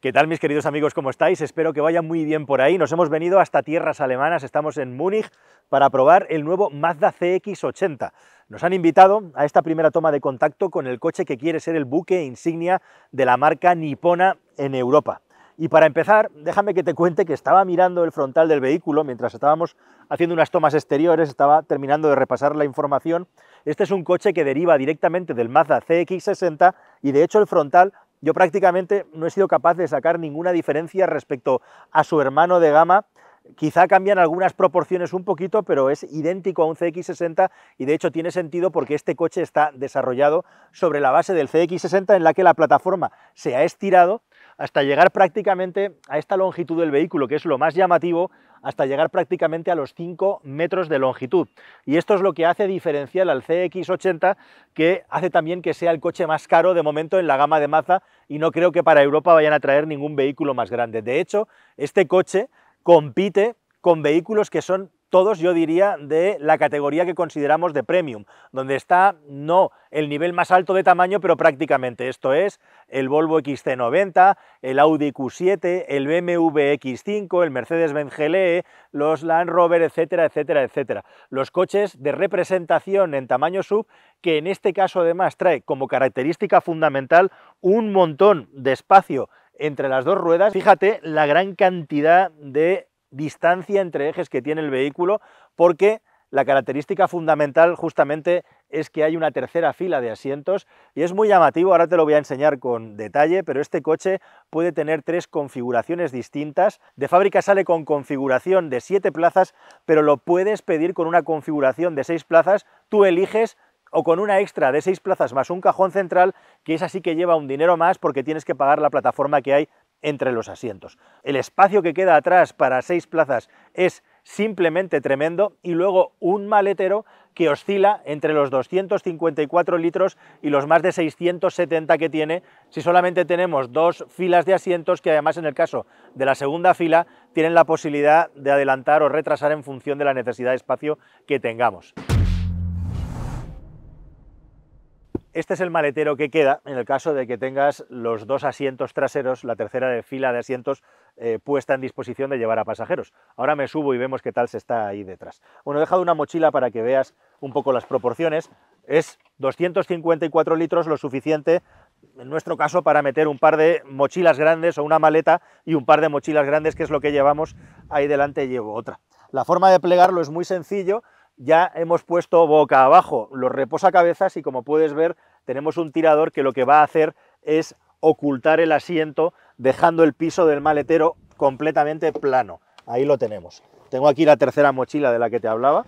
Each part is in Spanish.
¿Qué tal mis queridos amigos? ¿Cómo estáis? Espero que vaya muy bien por ahí. Nos hemos venido hasta tierras alemanas, estamos en Múnich para probar el nuevo Mazda CX80. Nos han invitado a esta primera toma de contacto con el coche que quiere ser el buque insignia de la marca nipona en Europa. Y para empezar, déjame que te cuente que estaba mirando el frontal del vehículo mientras estábamos haciendo unas tomas exteriores, estaba terminando de repasar la información. Este es un coche que deriva directamente del Mazda CX60 y de hecho el frontal yo prácticamente no he sido capaz de sacar ninguna diferencia respecto a su hermano de gama. Quizá cambian algunas proporciones un poquito, pero es idéntico a un CX60 y de hecho tiene sentido porque este coche está desarrollado sobre la base del CX60 en la que la plataforma se ha estirado hasta llegar prácticamente a esta longitud del vehículo, que es lo más llamativo, hasta llegar prácticamente a los 5 metros de longitud. Y esto es lo que hace diferencial al CX80, que hace también que sea el coche más caro de momento en la gama de Mazda, y no creo que para Europa vayan a traer ningún vehículo más grande. De hecho, este coche compite con vehículos que son todos yo diría de la categoría que consideramos de premium, donde está no el nivel más alto de tamaño, pero prácticamente esto es el Volvo XC90, el Audi Q7, el BMW X5, el Mercedes-Benz GLE, los Land Rover, etcétera, etcétera, etcétera. Los coches de representación en tamaño sub que en este caso además trae como característica fundamental un montón de espacio entre las dos ruedas. Fíjate la gran cantidad de distancia entre ejes que tiene el vehículo, porque la característica fundamental justamente es que hay una tercera fila de asientos y es muy llamativo, ahora te lo voy a enseñar con detalle, pero este coche puede tener tres configuraciones distintas. De fábrica sale con configuración de siete plazas, pero lo puedes pedir con una configuración de seis plazas, tú eliges o con una extra de seis plazas más un cajón central, que es así que lleva un dinero más porque tienes que pagar la plataforma que hay entre los asientos. El espacio que queda atrás para seis plazas es simplemente tremendo y luego un maletero que oscila entre los 254 litros y los más de 670 que tiene si solamente tenemos dos filas de asientos que además en el caso de la segunda fila tienen la posibilidad de adelantar o retrasar en función de la necesidad de espacio que tengamos. Este es el maletero que queda en el caso de que tengas los dos asientos traseros, la tercera fila de asientos eh, puesta en disposición de llevar a pasajeros. Ahora me subo y vemos qué tal se está ahí detrás. Bueno, he dejado una mochila para que veas un poco las proporciones. Es 254 litros, lo suficiente en nuestro caso para meter un par de mochilas grandes o una maleta y un par de mochilas grandes, que es lo que llevamos ahí delante, llevo otra. La forma de plegarlo es muy sencillo, ya hemos puesto boca abajo los reposacabezas y como puedes ver tenemos un tirador que lo que va a hacer es ocultar el asiento dejando el piso del maletero completamente plano. Ahí lo tenemos. Tengo aquí la tercera mochila de la que te hablaba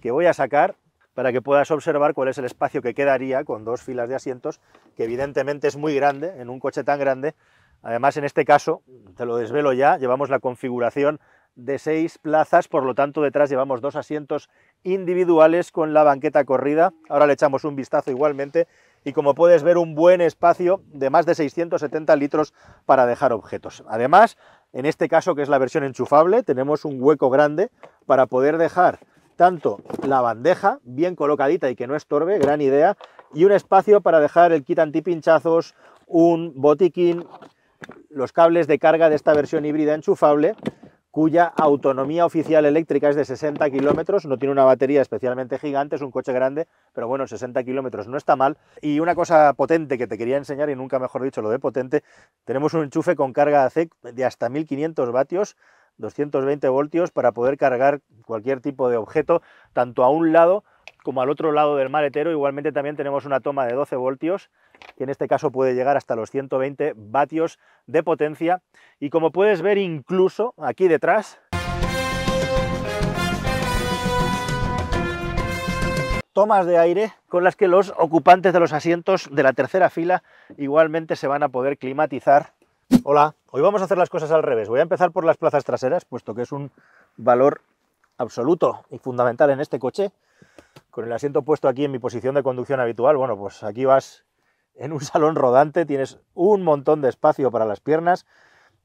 que voy a sacar para que puedas observar cuál es el espacio que quedaría con dos filas de asientos, que evidentemente es muy grande en un coche tan grande. Además, en este caso, te lo desvelo ya, llevamos la configuración de seis plazas, por lo tanto detrás llevamos dos asientos individuales con la banqueta corrida. Ahora le echamos un vistazo igualmente y como puedes ver un buen espacio de más de 670 litros para dejar objetos. Además, en este caso que es la versión enchufable, tenemos un hueco grande para poder dejar tanto la bandeja bien colocadita y que no estorbe, gran idea, y un espacio para dejar el kit antipinchazos, un botiquín, los cables de carga de esta versión híbrida enchufable cuya autonomía oficial eléctrica es de 60 kilómetros, no tiene una batería especialmente gigante, es un coche grande, pero bueno, 60 kilómetros no está mal. Y una cosa potente que te quería enseñar, y nunca mejor dicho lo de potente, tenemos un enchufe con carga AC de hasta 1500 vatios, 220 voltios, para poder cargar cualquier tipo de objeto, tanto a un lado como al otro lado del maletero. Igualmente también tenemos una toma de 12 voltios que en este caso puede llegar hasta los 120 vatios de potencia. Y como puedes ver incluso aquí detrás, tomas de aire con las que los ocupantes de los asientos de la tercera fila igualmente se van a poder climatizar. Hola, hoy vamos a hacer las cosas al revés. Voy a empezar por las plazas traseras, puesto que es un valor absoluto y fundamental en este coche. Con el asiento puesto aquí en mi posición de conducción habitual, bueno, pues aquí vas en un salón rodante tienes un montón de espacio para las piernas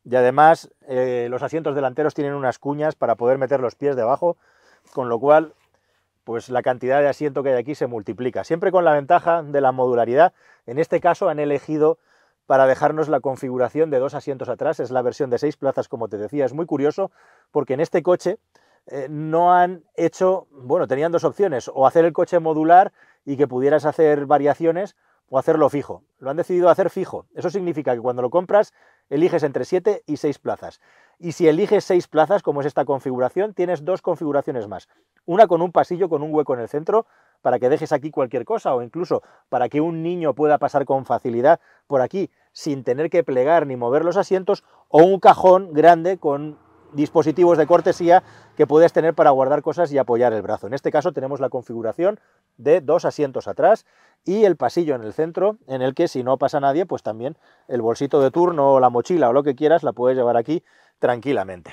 y además eh, los asientos delanteros tienen unas cuñas para poder meter los pies debajo, con lo cual pues la cantidad de asiento que hay aquí se multiplica, siempre con la ventaja de la modularidad. En este caso han elegido para dejarnos la configuración de dos asientos atrás, es la versión de seis plazas, como te decía, es muy curioso porque en este coche eh, no han hecho, bueno, tenían dos opciones, o hacer el coche modular y que pudieras hacer variaciones, o hacerlo fijo. Lo han decidido hacer fijo. Eso significa que cuando lo compras, eliges entre 7 y 6 plazas. Y si eliges 6 plazas, como es esta configuración, tienes dos configuraciones más. Una con un pasillo con un hueco en el centro para que dejes aquí cualquier cosa o incluso para que un niño pueda pasar con facilidad por aquí sin tener que plegar ni mover los asientos o un cajón grande con dispositivos de cortesía que puedes tener para guardar cosas y apoyar el brazo. En este caso tenemos la configuración de dos asientos atrás y el pasillo en el centro en el que si no pasa nadie pues también el bolsito de turno o la mochila o lo que quieras la puedes llevar aquí tranquilamente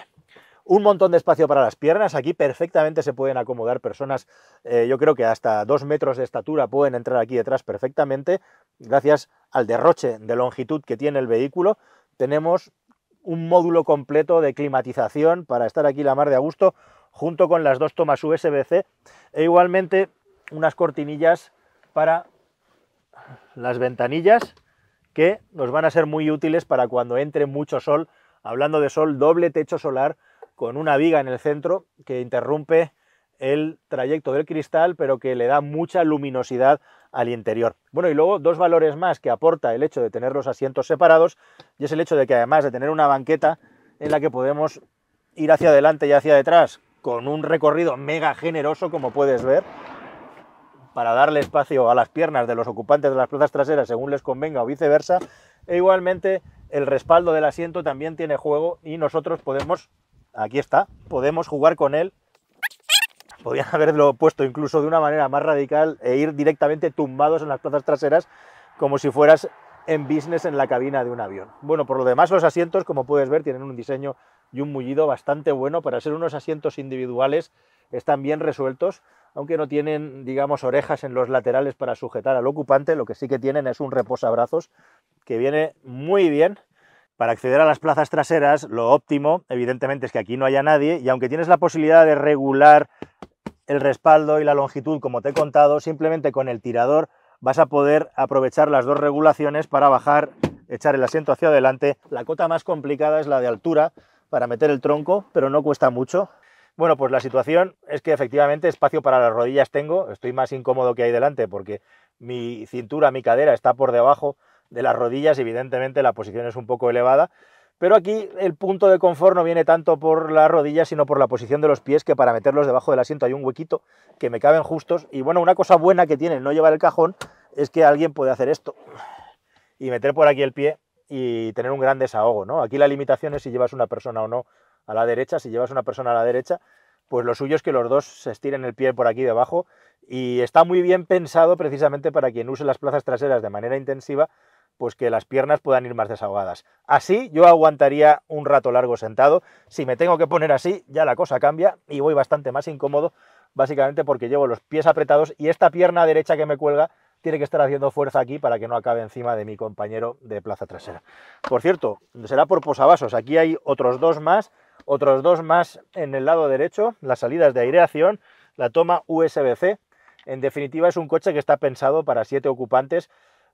un montón de espacio para las piernas. Aquí perfectamente se pueden acomodar personas, eh, yo creo que hasta dos metros de estatura pueden entrar aquí detrás perfectamente, gracias al derroche de longitud que tiene el vehículo. Tenemos un módulo completo de climatización para estar aquí la mar de a junto con las dos tomas USB-C e igualmente unas cortinillas para las ventanillas que nos van a ser muy útiles para cuando entre mucho sol. Hablando de sol, doble techo solar con una viga en el centro que interrumpe el trayecto del cristal, pero que le da mucha luminosidad al interior. Bueno, y luego dos valores más que aporta el hecho de tener los asientos separados y es el hecho de que además de tener una banqueta en la que podemos ir hacia adelante y hacia detrás con un recorrido mega generoso como puedes ver para darle espacio a las piernas de los ocupantes de las plazas traseras según les convenga o viceversa e igualmente el respaldo del asiento también tiene juego y nosotros podemos aquí está podemos jugar con él Podían haberlo puesto incluso de una manera más radical e ir directamente tumbados en las plazas traseras como si fueras en business en la cabina de un avión. Bueno, por lo demás los asientos, como puedes ver, tienen un diseño y un mullido bastante bueno para ser unos asientos individuales, están bien resueltos, aunque no tienen, digamos, orejas en los laterales para sujetar al ocupante, lo que sí que tienen es un reposabrazos que viene muy bien. Para acceder a las plazas traseras, lo óptimo, evidentemente, es que aquí no haya nadie y aunque tienes la posibilidad de regular el respaldo y la longitud, como te he contado, simplemente con el tirador vas a poder aprovechar las dos regulaciones para bajar, echar el asiento hacia adelante. La cota más complicada es la de altura para meter el tronco, pero no cuesta mucho. Bueno, pues la situación es que efectivamente espacio para las rodillas tengo, estoy más incómodo que ahí delante porque mi cintura, mi cadera está por debajo de las rodillas, evidentemente la posición es un poco elevada, pero aquí el punto de confort no viene tanto por la rodilla, sino por la posición de los pies, que para meterlos debajo del asiento hay un huequito que me caben justos. Y bueno, una cosa buena que tiene no llevar el cajón es que alguien puede hacer esto y meter por aquí el pie y tener un gran desahogo, ¿no? Aquí la limitación es si llevas una persona o no a la derecha, si llevas una persona a la derecha, pues lo suyo es que los dos se estiren el pie por aquí debajo y está muy bien pensado precisamente para quien use las plazas traseras de manera intensiva pues que las piernas puedan ir más desahogadas. Así yo aguantaría un rato largo sentado. Si me tengo que poner así, ya la cosa cambia y voy bastante más incómodo, básicamente porque llevo los pies apretados y esta pierna derecha que me cuelga tiene que estar haciendo fuerza aquí para que no acabe encima de mi compañero de plaza trasera. Por cierto, será por posavasos. Aquí hay otros dos más, otros dos más en el lado derecho, las salidas de aireación, la toma USB-C. En definitiva, es un coche que está pensado para siete ocupantes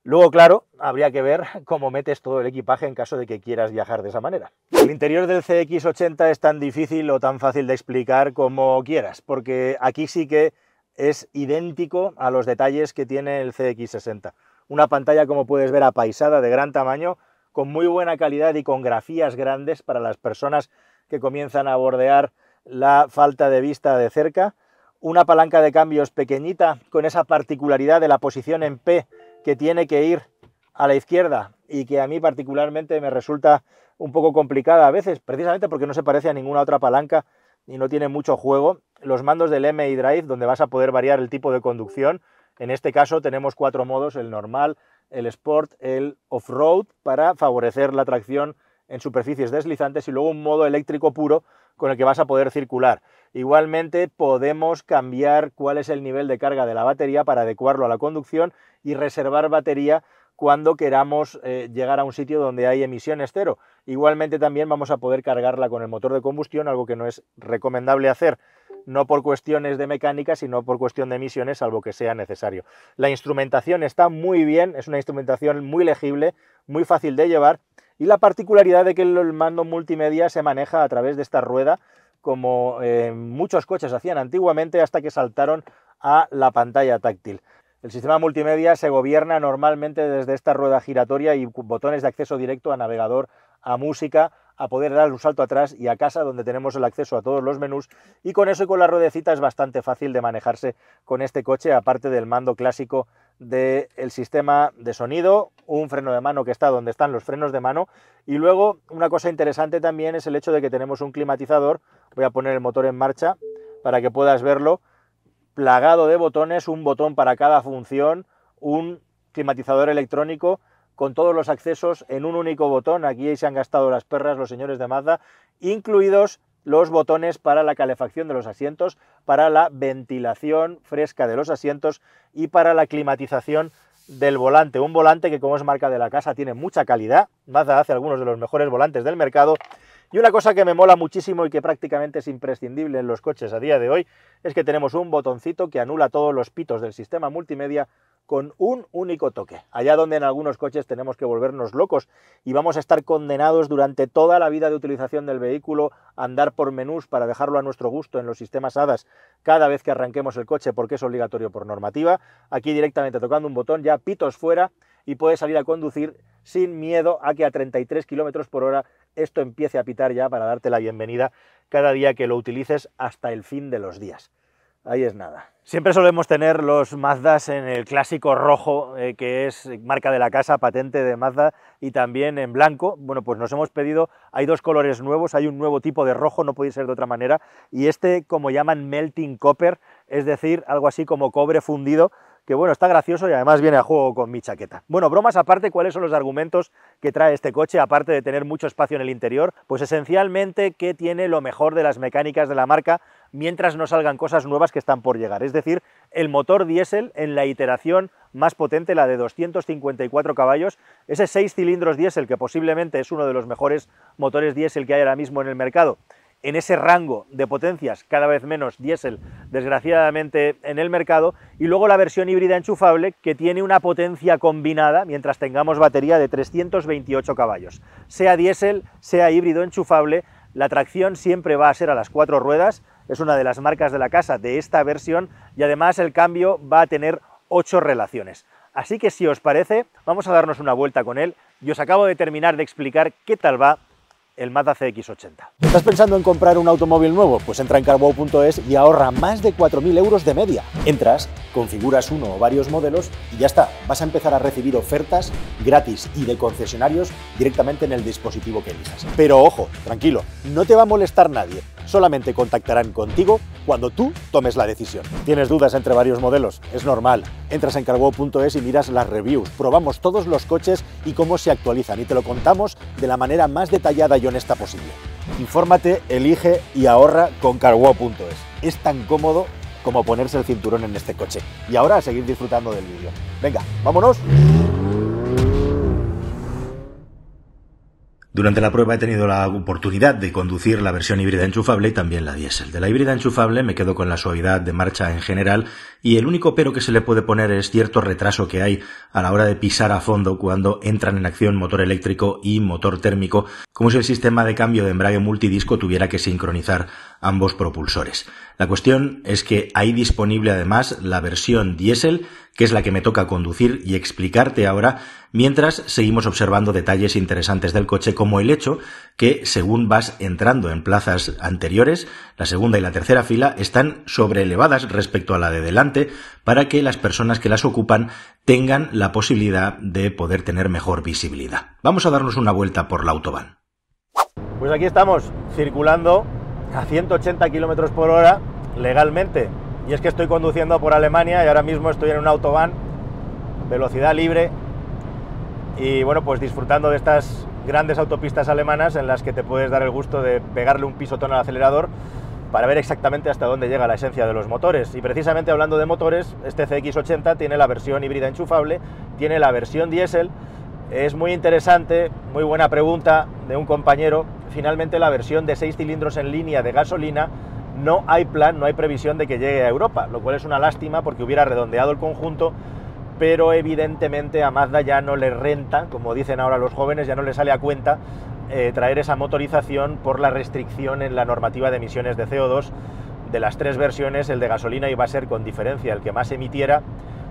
Luego, claro, habría que ver cómo metes todo el equipaje en caso de que quieras viajar de esa manera. El interior del CX80 es tan difícil o tan fácil de explicar como quieras, porque aquí sí que es idéntico a los detalles que tiene el CX60. Una pantalla, como puedes ver, apaisada, de gran tamaño, con muy buena calidad y con grafías grandes para las personas que comienzan a bordear la falta de vista de cerca. Una palanca de cambios pequeñita, con esa particularidad de la posición en P que tiene que ir a la izquierda y que a mí particularmente me resulta un poco complicada a veces, precisamente porque no se parece a ninguna otra palanca y no tiene mucho juego. Los mandos del M Drive, donde vas a poder variar el tipo de conducción. En este caso tenemos cuatro modos, el normal, el sport, el off-road, para favorecer la tracción en superficies deslizantes y luego un modo eléctrico puro con el que vas a poder circular. Igualmente podemos cambiar cuál es el nivel de carga de la batería para adecuarlo a la conducción y reservar batería cuando queramos eh, llegar a un sitio donde hay emisiones cero. Igualmente también vamos a poder cargarla con el motor de combustión, algo que no es recomendable hacer, no por cuestiones de mecánica, sino por cuestión de emisiones, salvo que sea necesario. La instrumentación está muy bien, es una instrumentación muy legible, muy fácil de llevar y la particularidad de que el mando multimedia se maneja a través de esta rueda, como eh, muchos coches hacían antiguamente hasta que saltaron a la pantalla táctil. El sistema multimedia se gobierna normalmente desde esta rueda giratoria y botones de acceso directo a navegador, a música, a poder dar un salto atrás y a casa donde tenemos el acceso a todos los menús y con eso y con la ruedecita es bastante fácil de manejarse con este coche, aparte del mando clásico del sistema de sonido, un freno de mano que está donde están los frenos de mano y luego una cosa interesante también es el hecho de que tenemos un climatizador, voy a poner el motor en marcha para que puedas verlo, plagado de botones, un botón para cada función, un climatizador electrónico con todos los accesos en un único botón. Aquí se han gastado las perras los señores de Mazda, incluidos los botones para la calefacción de los asientos, para la ventilación fresca de los asientos y para la climatización del volante. Un volante que como es marca de la casa tiene mucha calidad. Mazda hace algunos de los mejores volantes del mercado y una cosa que me mola muchísimo y que prácticamente es imprescindible en los coches a día de hoy es que tenemos un botoncito que anula todos los pitos del sistema multimedia con un único toque. Allá donde en algunos coches tenemos que volvernos locos y vamos a estar condenados durante toda la vida de utilización del vehículo a andar por menús para dejarlo a nuestro gusto en los sistemas HADAS cada vez que arranquemos el coche porque es obligatorio por normativa. Aquí directamente tocando un botón ya pitos fuera y puedes salir a conducir sin miedo a que a 33 km por hora esto empiece a pitar ya para darte la bienvenida cada día que lo utilices hasta el fin de los días. Ahí es nada. Siempre solemos tener los Mazdas en el clásico rojo, eh, que es marca de la casa, patente de Mazda, y también en blanco. Bueno, pues nos hemos pedido, hay dos colores nuevos, hay un nuevo tipo de rojo, no puede ser de otra manera, y este, como llaman melting copper, es decir, algo así como cobre fundido, que bueno, está gracioso y además viene a juego con mi chaqueta. Bueno, bromas aparte, ¿cuáles son los argumentos que trae este coche, aparte de tener mucho espacio en el interior? Pues esencialmente que tiene lo mejor de las mecánicas de la marca mientras no salgan cosas nuevas que están por llegar. Es decir, el motor diésel en la iteración más potente, la de 254 caballos, ese 6 cilindros diésel que posiblemente es uno de los mejores motores diésel que hay ahora mismo en el mercado en ese rango de potencias, cada vez menos diésel, desgraciadamente, en el mercado, y luego la versión híbrida enchufable que tiene una potencia combinada mientras tengamos batería de 328 caballos. Sea diésel, sea híbrido enchufable, la tracción siempre va a ser a las cuatro ruedas, es una de las marcas de la casa de esta versión y además el cambio va a tener ocho relaciones. Así que si os parece, vamos a darnos una vuelta con él y os acabo de terminar de explicar qué tal va el Mazda CX-80. ¿Estás pensando en comprar un automóvil nuevo? Pues entra en carwow.es y ahorra más de 4.000 euros de media. Entras, configuras uno o varios modelos y ya está. Vas a empezar a recibir ofertas gratis y de concesionarios directamente en el dispositivo que elijas. Pero ojo, tranquilo, no te va a molestar nadie solamente contactarán contigo cuando tú tomes la decisión. ¿Tienes dudas entre varios modelos? Es normal. Entras en cargo.es y miras las reviews, probamos todos los coches y cómo se actualizan y te lo contamos de la manera más detallada y honesta posible. Infórmate, elige y ahorra con cargo.es. Es tan cómodo como ponerse el cinturón en este coche. Y ahora a seguir disfrutando del vídeo. Venga, vámonos. Durante la prueba he tenido la oportunidad de conducir la versión híbrida enchufable y también la diésel. De la híbrida enchufable me quedo con la suavidad de marcha en general y el único pero que se le puede poner es cierto retraso que hay a la hora de pisar a fondo cuando entran en acción motor eléctrico y motor térmico, como si el sistema de cambio de embrague multidisco tuviera que sincronizar ambos propulsores. La cuestión es que hay disponible además la versión diésel que es la que me toca conducir y explicarte ahora, mientras seguimos observando detalles interesantes del coche, como el hecho que, según vas entrando en plazas anteriores, la segunda y la tercera fila están elevadas respecto a la de delante, para que las personas que las ocupan tengan la posibilidad de poder tener mejor visibilidad. Vamos a darnos una vuelta por la autobahn. Pues aquí estamos, circulando a 180 kilómetros por hora legalmente y es que estoy conduciendo por Alemania y ahora mismo estoy en un autobahn, velocidad libre, y bueno, pues disfrutando de estas grandes autopistas alemanas en las que te puedes dar el gusto de pegarle un pisotón al acelerador para ver exactamente hasta dónde llega la esencia de los motores. Y precisamente hablando de motores, este CX80 tiene la versión híbrida enchufable, tiene la versión diésel. Es muy interesante, muy buena pregunta de un compañero. Finalmente la versión de seis cilindros en línea de gasolina no hay plan, no hay previsión de que llegue a Europa, lo cual es una lástima porque hubiera redondeado el conjunto, pero evidentemente a Mazda ya no le renta, como dicen ahora los jóvenes, ya no le sale a cuenta eh, traer esa motorización por la restricción en la normativa de emisiones de CO2. De las tres versiones, el de gasolina iba a ser con diferencia el que más emitiera,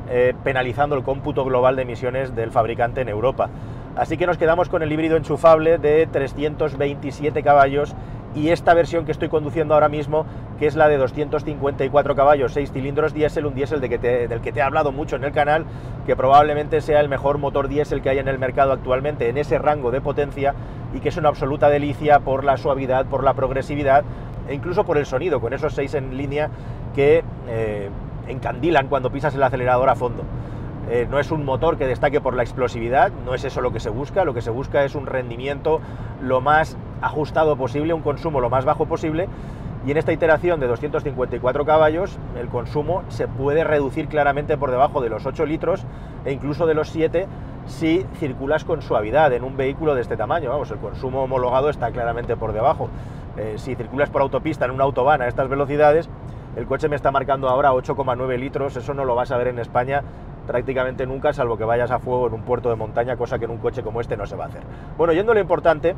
eh, penalizando el cómputo global de emisiones del fabricante en Europa. Así que nos quedamos con el híbrido enchufable de 327 caballos y esta versión que estoy conduciendo ahora mismo, que es la de 254 caballos, 6 cilindros diésel, un diésel del que te he hablado mucho en el canal, que probablemente sea el mejor motor diésel que hay en el mercado actualmente, en ese rango de potencia, y que es una absoluta delicia por la suavidad, por la progresividad, e incluso por el sonido, con esos 6 en línea que eh, encandilan cuando pisas el acelerador a fondo. Eh, no es un motor que destaque por la explosividad, no es eso lo que se busca, lo que se busca es un rendimiento lo más ajustado posible, un consumo lo más bajo posible. Y en esta iteración de 254 caballos, el consumo se puede reducir claramente por debajo de los 8 litros e incluso de los 7 si circulas con suavidad en un vehículo de este tamaño. Vamos, el consumo homologado está claramente por debajo. Eh, si circulas por autopista en una autobahn a estas velocidades, el coche me está marcando ahora 8,9 litros, eso no lo vas a ver en España prácticamente nunca, salvo que vayas a fuego en un puerto de montaña, cosa que en un coche como este no se va a hacer. Bueno, yendo lo importante,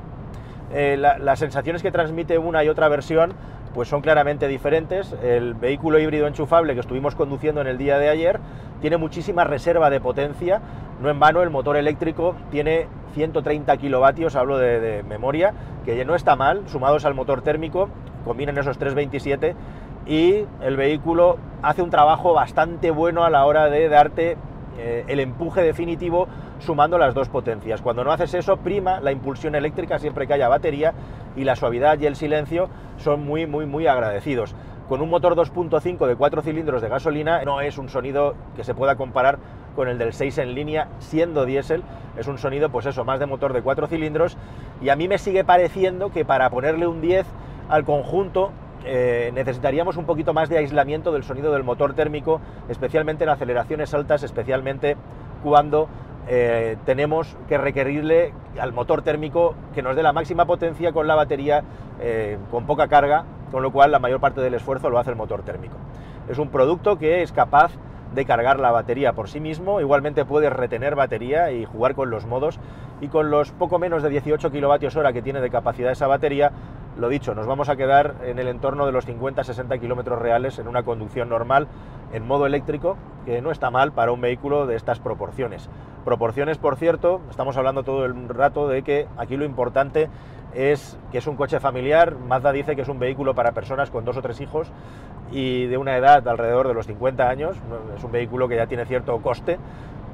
eh, las sensaciones que transmite una y otra versión pues son claramente diferentes. El vehículo híbrido enchufable que estuvimos conduciendo en el día de ayer tiene muchísima reserva de potencia. No en vano, el motor eléctrico tiene 130 kilovatios, hablo de, de memoria, que no está mal, sumados al motor térmico, combinan esos 327 y el vehículo hace un trabajo bastante bueno a la hora de darte eh, el empuje definitivo sumando las dos potencias. Cuando no haces eso, prima la impulsión eléctrica siempre que haya batería y la suavidad y el silencio son muy, muy, muy agradecidos. Con un motor 2.5 de 4 cilindros de gasolina no es un sonido que se pueda comparar con el del 6 en línea siendo diésel. Es un sonido, pues eso, más de motor de 4 cilindros. Y a mí me sigue pareciendo que para ponerle un 10 al conjunto eh, necesitaríamos un poquito más de aislamiento del sonido del motor térmico, especialmente en aceleraciones altas, especialmente cuando eh, tenemos que requerirle al motor térmico que nos dé la máxima potencia con la batería eh, con poca carga, con lo cual la mayor parte del esfuerzo lo hace el motor térmico. Es un producto que es capaz de cargar la batería por sí mismo, igualmente puede retener batería y jugar con los modos y con los poco menos de 18 kilovatios hora que tiene de capacidad esa batería lo dicho, nos vamos a quedar en el entorno de los 50-60 kilómetros reales en una conducción normal en modo eléctrico, que no está mal para un vehículo de estas proporciones. Proporciones, por cierto, estamos hablando todo el rato de que aquí lo importante es que es un coche familiar. Mazda dice que es un vehículo para personas con dos o tres hijos y de una edad alrededor de los 50 años. Es un vehículo que ya tiene cierto coste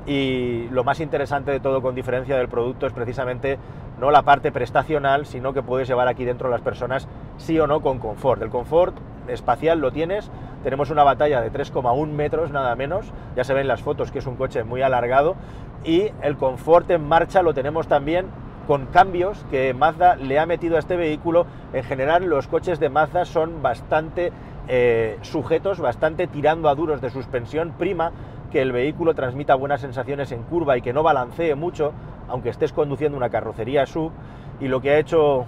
y lo más interesante de todo con diferencia del producto es precisamente no la parte prestacional, sino que puedes llevar aquí dentro las personas sí o no con confort. El confort espacial lo tienes, tenemos una batalla de 3,1 metros nada menos, ya se ven las fotos que es un coche muy alargado y el confort en marcha lo tenemos también con cambios que Mazda le ha metido a este vehículo. En general los coches de Mazda son bastante eh, sujetos, bastante tirando a duros de suspensión prima que el vehículo transmita buenas sensaciones en curva y que no balancee mucho, aunque estés conduciendo una carrocería SUV. Y lo que ha hecho,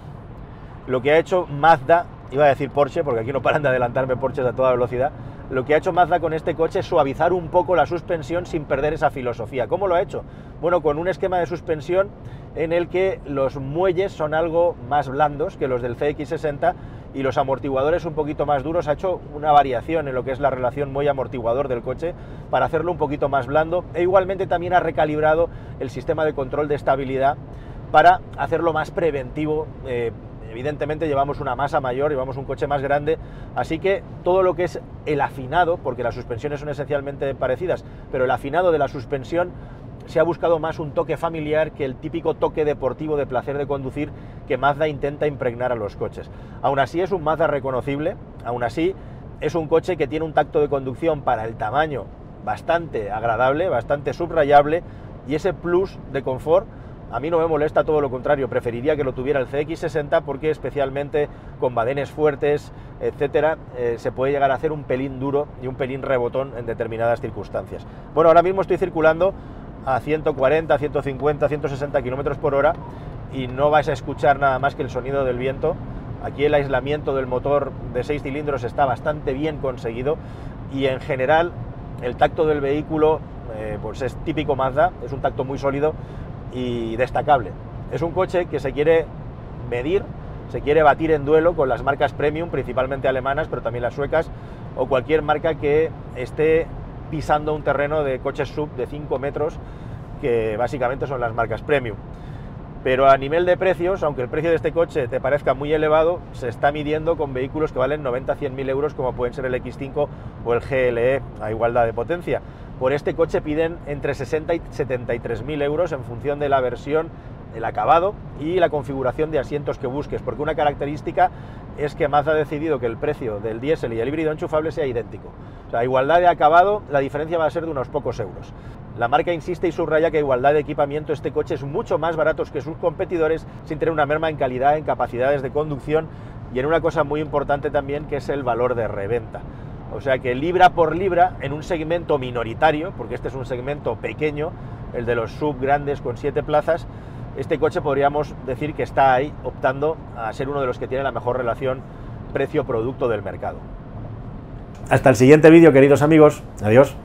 lo que ha hecho Mazda, iba a decir Porsche, porque aquí no paran de adelantarme Porsches a toda velocidad, lo que ha hecho Mazda con este coche es suavizar un poco la suspensión sin perder esa filosofía. ¿Cómo lo ha hecho? Bueno, con un esquema de suspensión en el que los muelles son algo más blandos que los del CX60 y los amortiguadores un poquito más duros. Ha hecho una variación en lo que es la relación muy amortiguador del coche para hacerlo un poquito más blando e igualmente también ha recalibrado el sistema de control de estabilidad para hacerlo más preventivo. Eh, evidentemente llevamos una masa mayor, llevamos un coche más grande, así que todo lo que es el afinado, porque las suspensiones son esencialmente parecidas, pero el afinado de la suspensión se ha buscado más un toque familiar que el típico toque deportivo de placer de conducir que Mazda intenta impregnar a los coches. Aún así es un Mazda reconocible, aún así es un coche que tiene un tacto de conducción para el tamaño bastante agradable, bastante subrayable y ese plus de confort a mí no me molesta, todo lo contrario, preferiría que lo tuviera el CX60 porque especialmente con badenes fuertes, etcétera, eh, se puede llegar a hacer un pelín duro y un pelín rebotón en determinadas circunstancias. Bueno, ahora mismo estoy circulando a 140, 150, 160 kilómetros por hora y no vais a escuchar nada más que el sonido del viento. Aquí el aislamiento del motor de 6 cilindros está bastante bien conseguido y en general el tacto del vehículo eh, pues es típico Mazda, es un tacto muy sólido y destacable. Es un coche que se quiere medir, se quiere batir en duelo con las marcas premium, principalmente alemanas, pero también las suecas, o cualquier marca que esté pisando un terreno de coches sub de 5 metros, que básicamente son las marcas premium. Pero a nivel de precios, aunque el precio de este coche te parezca muy elevado, se está midiendo con vehículos que valen 90-100 mil euros, como pueden ser el X5 o el GLE, a igualdad de potencia. Por este coche piden entre 60 y 73 mil euros en función de la versión el acabado y la configuración de asientos que busques, porque una característica es que Mazda ha decidido que el precio del diésel y el híbrido enchufable sea idéntico. O sea, igualdad de acabado, la diferencia va a ser de unos pocos euros. La marca insiste y subraya que igualdad de equipamiento este coche es mucho más barato que sus competidores sin tener una merma en calidad, en capacidades de conducción y en una cosa muy importante también que es el valor de reventa. O sea que libra por libra en un segmento minoritario, porque este es un segmento pequeño, el de los sub grandes con siete plazas, este coche podríamos decir que está ahí optando a ser uno de los que tiene la mejor relación precio-producto del mercado. Hasta el siguiente vídeo, queridos amigos. Adiós.